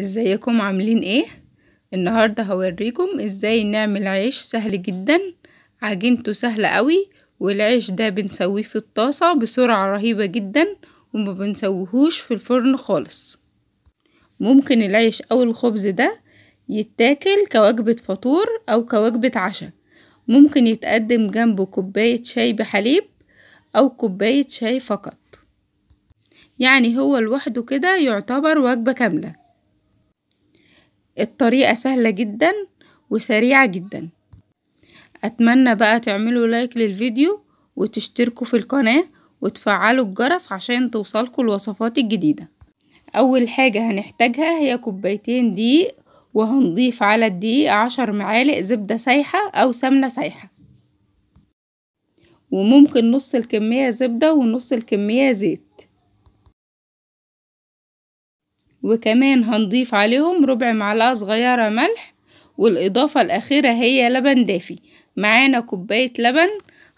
ازيكم عاملين ايه النهاردة هوريكم ازاي نعمل عيش سهل جدا عجينته سهلة قوي والعيش ده بنسويه في الطاسة بسرعة رهيبة جدا وما بنسويهوش في الفرن خالص ممكن العيش او الخبز ده يتاكل كوجبة فطور او كوجبة عشاء ممكن يتقدم جنبه كوباية شاي بحليب او كوباية شاي فقط يعني هو لوحده كده يعتبر وجبة كاملة الطريقة سهلة جدا وسريعة جدا اتمنى بقى تعملوا لايك للفيديو وتشتركوا في القناة وتفعلوا الجرس عشان توصلكوا الوصفات الجديدة اول حاجة هنحتاجها هي كوبايتين دقيق وهنضيف على الدقيق عشر معالق زبدة سايحة او سمنة سايحة وممكن نص الكمية زبدة ونص الكمية زيت وكمان هنضيف عليهم ربع معلقة صغيرة ملح والإضافة الأخيرة هي لبن دافي معانا كوباية لبن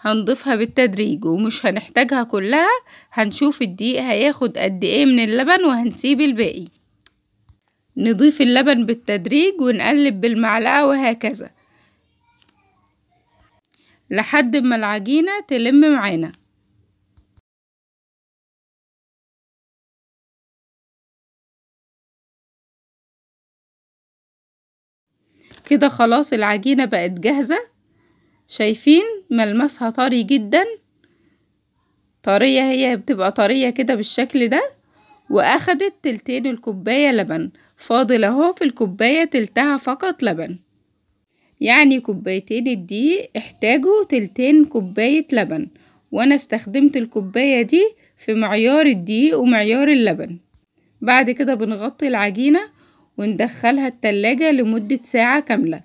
هنضيفها بالتدريج ومش هنحتاجها كلها هنشوف الدقيق هياخد قد ايه من اللبن وهنسيب الباقي نضيف اللبن بالتدريج ونقلب بالمعلقة وهكذا لحد ما العجينة تلم معانا كده خلاص العجينة بقت جاهزة شايفين ملمسها طري جدا طرية هي بتبقى طرية كده بالشكل ده واخدت تلتين الكوباية لبن فاضل اهو في الكوباية تلتها فقط لبن يعني كوبايتين الدقيق احتاجوا تلتين كوباية لبن وانا استخدمت الكوباية دي في معيار الدقيق ومعيار اللبن بعد كده بنغطي العجينة وندخلها التلاجة لمدة ساعة كاملة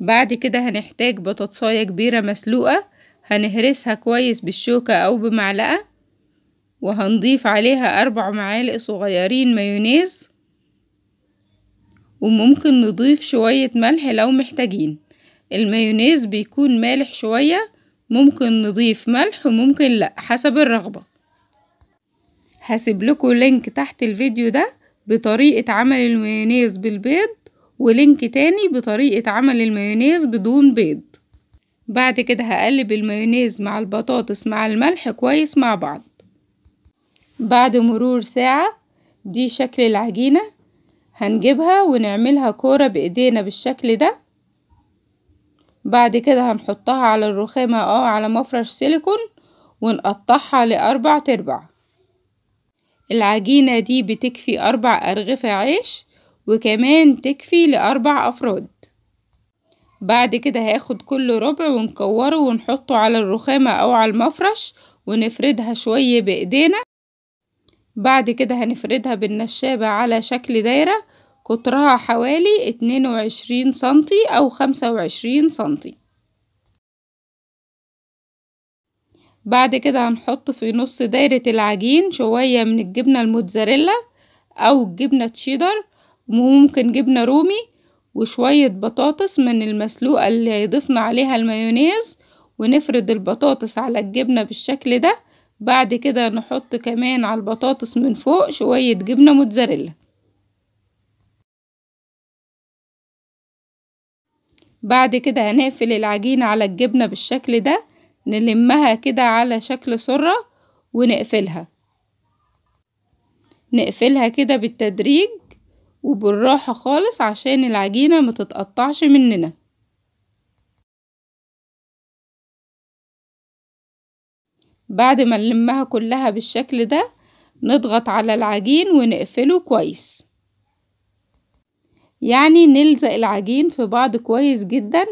بعد كده هنحتاج بطاطساية كبيرة مسلوقة هنهرسها كويس بالشوكة أو بمعلقة وهنضيف عليها أربع معالق صغيرين مايونيز وممكن نضيف شوية ملح لو محتاجين المايونيز بيكون مالح شوية ممكن نضيف ملح وممكن لأ حسب الرغبة هسيب لكم لينك تحت الفيديو ده بطريقة عمل المايونيز بالبيض ولينك تاني بطريقة عمل المايونيز بدون بيض بعد كده هقلب المايونيز مع البطاطس مع الملح كويس مع بعض بعد مرور ساعة دي شكل العجينة هنجيبها ونعملها كورة بايدينا بالشكل ده بعد كده هنحطها على الرخامة اه على مفرش سيليكون ونقطعها لأربع تربع العجينة دي بتكفي أربع أرغفة عيش وكمان تكفي لأربع أفراد بعد كده هاخد كل ربع ونكوره ونحطه على الرخامة أو على المفرش ونفردها شوية بإيدينا بعد كده هنفردها بالنشابة على شكل دايرة قطرها حوالي اتنين وعشرين سنتي أو خمسة وعشرين سنتي بعد كده هنحط في نص دايرة العجين شوية من الجبنة الموتزاريلا أو الجبنة تشيدر وممكن جبنة رومي وشوية بطاطس من المسلوقة اللي هيضيفنا عليها المايونيز ونفرد البطاطس على الجبنة بالشكل ده بعد كده نحط كمان على البطاطس من فوق شوية جبنة موتزاريلا بعد كده هنقفل العجينة على الجبنة بالشكل ده نلمها كده على شكل سرة ونقفلها نقفلها كده بالتدريج وبالراحة خالص عشان العجينة ما تتقطعش مننا بعد ما نلمها كلها بالشكل ده نضغط على العجين ونقفله كويس يعني نلزق العجين في بعض كويس جدا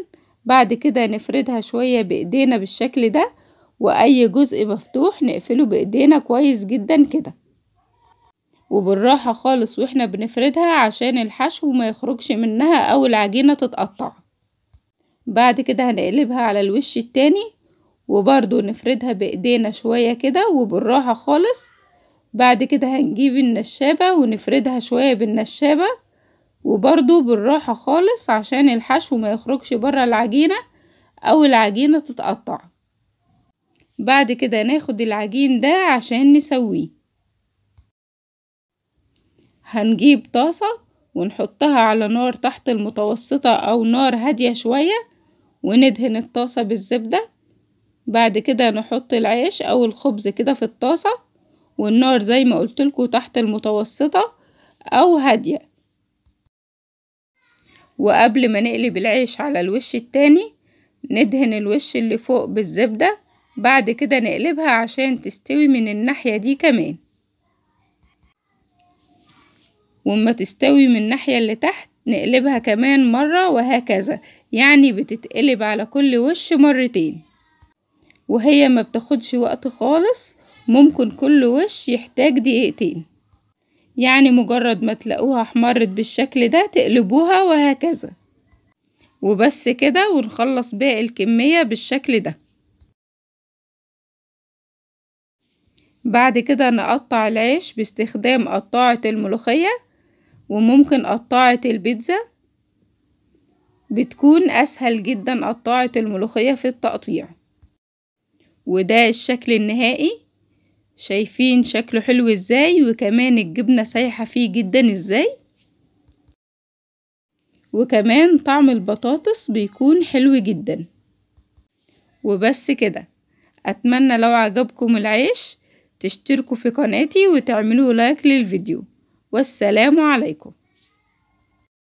بعد كده نفردها شوية بايدينا بالشكل ده واي جزء مفتوح نقفله بايدينا كويس جدا كده وبالراحة خالص واحنا بنفردها عشان الحشو ما يخرجش منها او العجينة تتقطع بعد كده هنقلبها على الوش التاني وبرضو نفردها بايدينا شوية كده وبالراحة خالص بعد كده هنجيب النشابة ونفردها شوية بالنشابة وبرضو بالراحة خالص عشان الحشو ما يخرجش برا العجينة او العجينة تتقطع بعد كده ناخد العجين ده عشان نسويه هنجيب طاسة ونحطها على نار تحت المتوسطة او نار هادية شوية وندهن الطاسة بالزبدة بعد كده نحط العيش او الخبز كده في الطاسة والنار زي ما قلتلكوا تحت المتوسطة او هادية وقبل ما نقلب العيش على الوش التاني ندهن الوش اللي فوق بالزبدة بعد كده نقلبها عشان تستوي من الناحية دي كمان وما تستوي من الناحية اللي تحت نقلبها كمان مرة وهكذا يعني بتتقلب على كل وش مرتين وهي ما بتاخدش وقت خالص ممكن كل وش يحتاج دقيقتين يعني مجرد ما تلاقوها احمرت بالشكل ده تقلبوها وهكذا وبس كده ونخلص باقي الكمية بالشكل ده بعد كده نقطع العيش باستخدام قطاعة الملوخية وممكن قطاعة البيتزا بتكون أسهل جدا قطاعة الملوخية في التقطيع وده الشكل النهائي شايفين شكله حلو ازاي وكمان الجبنة سايحة فيه جدا ازاي وكمان طعم البطاطس بيكون حلو جدا وبس كده اتمنى لو عجبكم العيش تشتركوا في قناتي وتعملوا لايك للفيديو والسلام عليكم